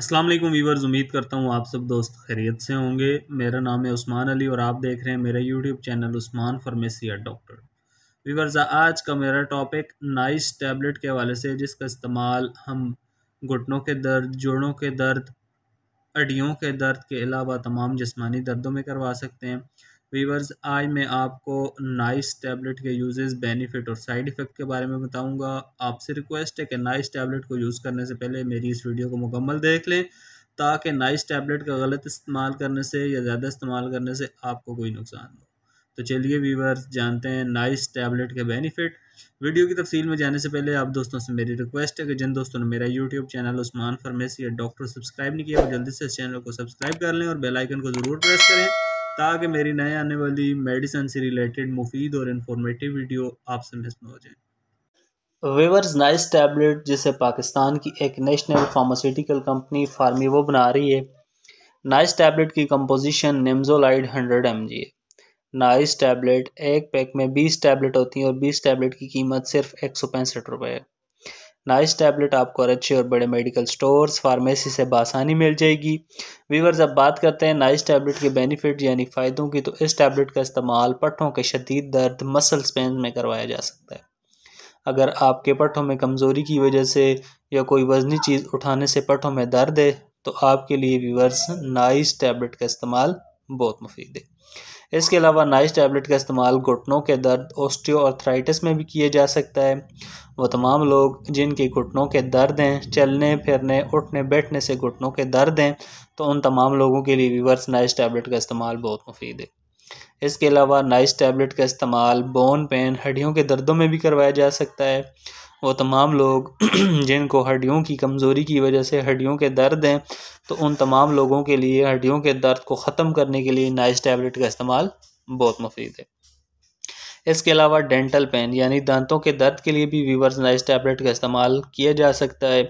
अस्सलाम वालेकुम वीवर्स उम्मीद करता हूँ आप सब दोस्त खैरियत से होंगे मेरा नाम है उस्मान अली और आप देख रहे हैं मेरा यूट्यूब चैनल उस्मान फार्मेसिया डॉक्टर वीवर्स आज का मेरा टॉपिक नाइस टैबलेट के हवाले से जिसका इस्तेमाल हम घुटनों के दर्द जोड़ों के दर्द हड्डियों के दर्द के अलावा तमाम जिसमानी दर्दों में करवा सकते हैं वीवर्स आज मैं आपको नाइस टैबलेट के यूजेस बेनिफिट और साइड इफ़ेक्ट के बारे में बताऊंगा आपसे रिक्वेस्ट है कि नाइस टैबलेट को यूज़ करने से पहले मेरी इस वीडियो को मुकम्मल देख लें ताकि नाइस टैबलेट का गलत इस्तेमाल करने से या ज़्यादा इस्तेमाल करने से आपको कोई नुकसान हो तो चलिए वीवर्स जानते हैं नाइस टैबलेट के बेनिफिट वीडियो की तफसील में जाने से पहले आप दोस्तों से मेरी रिक्वेस्ट है कि जिन दोस्तों ने मेरा यूट्यूब चैनल उस्मान फार्मेसी या डॉक्टर सब्सक्राइब नहीं किया वो जल्दी से इस चैनल को सब्सक्राइब कर लें और बेलाइकन को ज़रूर प्रेस करें ताकि मेरी नए आने वाली मेडिसन से रिलेटेड मुफीद और इन्फॉर्मेटिव वीडियो आपसे मिस न हो जाए वेवर्स नाइस टैबलेट जिसे पाकिस्तान की एक नेशनल फार्मास्यूटिकल कंपनी वो बना रही है नाइस टैबलेट की composition nimesulide hundred m g है नाइस टैबलेट एक पैक में बीस टैबलेट होती हैं और बीस टैबलेट की कीमत सिर्फ एक सौ पैंसठ रुपये है नाइस टैबलेट आपको और अच्छे और बड़े मेडिकल स्टोर्स फार्मेसी से बासानी मिल जाएगी वीवर्स अब बात करते हैं नाइस टैबलेट के बेनिफिट यानी फ़ायदों की तो इस टैबलेट का इस्तेमाल पट्ठों के शदीद दर्द मसल्स पेन में करवाया जा सकता है अगर आपके पट्ठों में कमज़ोरी की वजह से या कोई वजनी चीज़ उठाने से पट्ठों में दर्द है तो आपके लिए वीवर्स नाइस टैबलेट का इस्तेमाल बहुत मुफीद है इसके अलावा नाइस टैबलेट का इस्तेमाल घुटनों के दर्द ऑस्टियोआर्थराइटिस में भी किया जा सकता है वो तमाम लोग जिनके घुटनों के दर्द हैं चलने फिरने उठने बैठने से घुटनों के दर्द हैं तो उन तमाम लोगों के लिए वीवर्स नाइस टैबलेट का इस्तेमाल बहुत मुफीद है इसके अलावा नाइस टैबलेट का इस्तेमाल बोन पेन हड्डियों के दर्दों में भी करवाया जा सकता है वो तमाम लोग जिनको हड्डियों की कमज़ोरी की वजह से हड्डियों के दर्द हैं तो उन तमाम लोगों के लिए हड्डियों के दर्द को ख़त्म करने के लिए नाइस टैबलेट का इस्तेमाल बहुत मुफीद है इसके अलावा डेंटल पेन यानी दांतों के दर्द के लिए भी वीवर्स नाइस टैबलेट का इस्तेमाल किया जा सकता है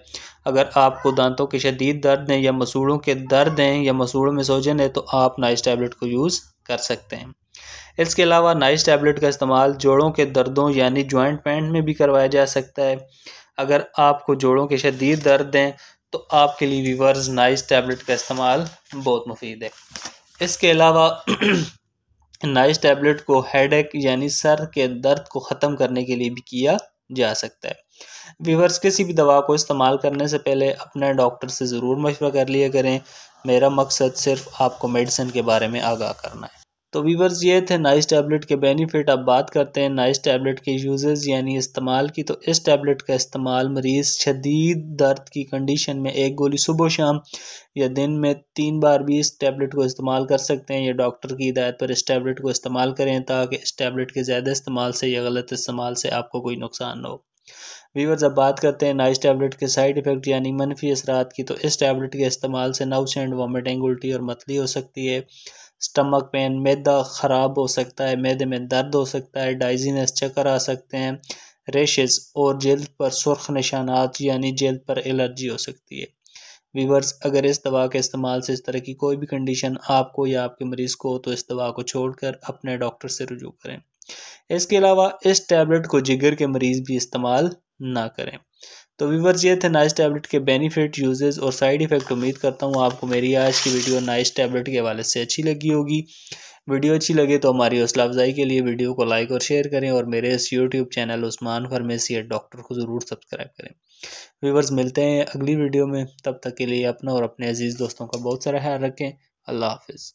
अगर आपको दांतों के शदीद दर्द हैं या मसूड़ों के दर्द हैं या मसूड़ों में सोजन है तो आप नाइस टैबलेट को यूज़ कर सकते हैं इसके अलावा नाइस टैबलेट का इस्तेमाल जोड़ों के दर्दों यानी जॉइंट पेंट में भी करवाया जा सकता है अगर आपको जोड़ों के शदीद दर्द हैं तो आपके लिए वीवर्स नाइस टैबलेट का इस्तेमाल बहुत मुफीद है इसके अलावा नाइस टैबलेट को हेडेक यानी सर के दर्द को ख़त्म करने के लिए भी किया जा सकता है वीवर्स किसी भी दवा को इस्तेमाल करने से पहले अपने डॉक्टर से ज़रूर मशवरा कर लिया करें मेरा मकसद सिर्फ आपको मेडिसिन के बारे में आगाह करना है तो वीवर्स ये थे नाइस टैबलेट के बेनिफिट अब बात करते हैं नाइस टैबलेट के यूजेस यानी इस्तेमाल की तो इस टैबलेट का इस्तेमाल मरीज़ शदीद दर्द की कंडीशन में एक गोली सुबह शाम या दिन में तीन बार भी इस टैबलेट को इस्तेमाल कर सकते हैं या डॉक्टर की हिदायत पर इस टैबलेट को इस्तेमाल करें ताकि इस टैबलेट के ज़्यादा इस्तेमाल से या गलत इस्तेमाल से आपको कोई नुकसान न हो वीवर अब बात करते हैं नाइस टैबलेट के साइड इफ़ेक्ट यानी मनफी असरात की तो इस टैबलेट के इस्तेमाल से नवस एंड वामिटिंग उल्टी और मतली हो सकती है स्टमक पेन मैदा ख़राब हो सकता है मैदे में दर्द हो सकता है डाइजीनस चक्कर आ सकते हैं रेशेस और जल्द पर सुरख निशानात यानी जल्द पर एलर्जी हो सकती है वीवर्स अगर इस दवा के इस्तेमाल से इस तरह की कोई भी कंडीशन आपको या आपके मरीज़ को हो तो इस दवा को छोड़कर अपने डॉक्टर से रजू करें इसके अलावा इस टैबलेट को जिगर के मरीज़ भी इस्तेमाल ना करें तो वीवर्स ये थे नाइस टैबलेट के बेनिफिट यूजेस और साइड इफ़ेक्ट उम्मीद करता हूँ आपको मेरी आज की वीडियो नाइस टैबलेट के हवाले से अच्छी लगी होगी वीडियो अच्छी लगे तो हमारी हौसला अफजाई के लिए वीडियो को लाइक और शेयर करें और मेरे इस यूट्यूब चैनल उस्मान फार्मेसी या डॉक्टर को ज़रूर सब्सक्राइब करें वीवर्स मिलते हैं अगली वीडियो में तब तक के लिए अपना और अपने अजीज़ दोस्तों का बहुत सारा ख्याल रखें अल्लाह हाफिज़